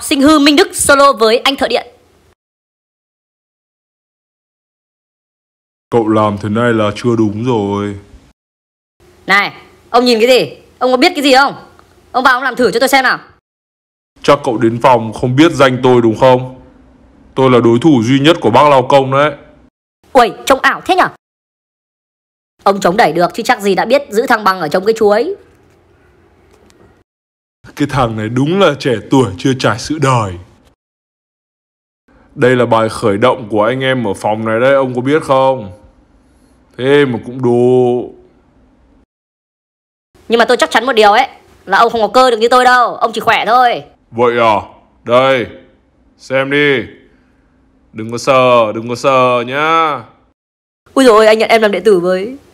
học sinh hư Minh Đức solo với anh thợ điện. Cậu làm thế này là chưa đúng rồi. Này, ông nhìn cái gì? Ông có biết cái gì không? Ông vào ông làm thử cho tôi xem nào. Chắc cậu đến phòng không biết danh tôi đúng không? Tôi là đối thủ duy nhất của bác lao công đấy. Ui, trông ảo thế nhở? Ông chống đẩy được chứ chắc gì đã biết giữ thăng bằng ở trong cái chuối. Cái thằng này đúng là trẻ tuổi chưa trải sự đời. Đây là bài khởi động của anh em ở phòng này đấy, ông có biết không? Thế mà cũng đồ. Nhưng mà tôi chắc chắn một điều ấy, là ông không có cơ được như tôi đâu, ông chỉ khỏe thôi. Vậy à? Đây, xem đi. Đừng có sờ, đừng có sờ nhá. Ui rồi anh nhận em làm đệ tử với